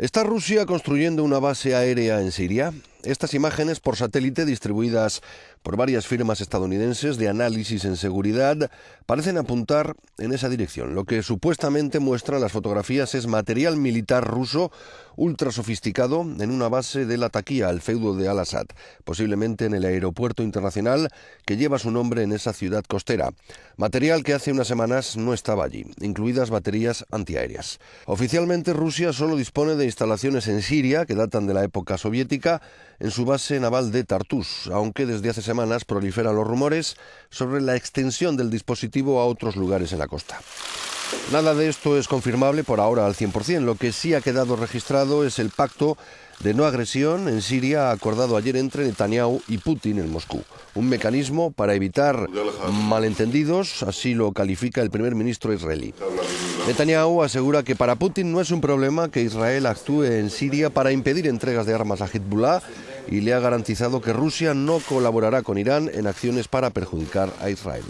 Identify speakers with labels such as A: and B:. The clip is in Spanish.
A: ¿Está Rusia construyendo una base aérea en Siria? Estas imágenes por satélite distribuidas por varias firmas estadounidenses de análisis en seguridad parecen apuntar en esa dirección. Lo que supuestamente muestran las fotografías es material militar ruso ultra sofisticado en una base de la taquía al feudo de Al-Assad, posiblemente en el aeropuerto internacional que lleva su nombre en esa ciudad costera. Material que hace unas semanas no estaba allí, incluidas baterías antiaéreas. Oficialmente Rusia solo dispone de instalaciones en Siria que datan de la época soviética en su base naval de Tartus, aunque desde hace semanas proliferan los rumores sobre la extensión del dispositivo a otros lugares en la costa. Nada de esto es confirmable por ahora al 100%. Lo que sí ha quedado registrado es el pacto de no agresión en Siria acordado ayer entre Netanyahu y Putin en Moscú. Un mecanismo para evitar malentendidos, así lo califica el primer ministro israelí. Netanyahu asegura que para Putin no es un problema que Israel actúe en Siria para impedir entregas de armas a Hezbollah y le ha garantizado que Rusia no colaborará con Irán en acciones para perjudicar a Israel.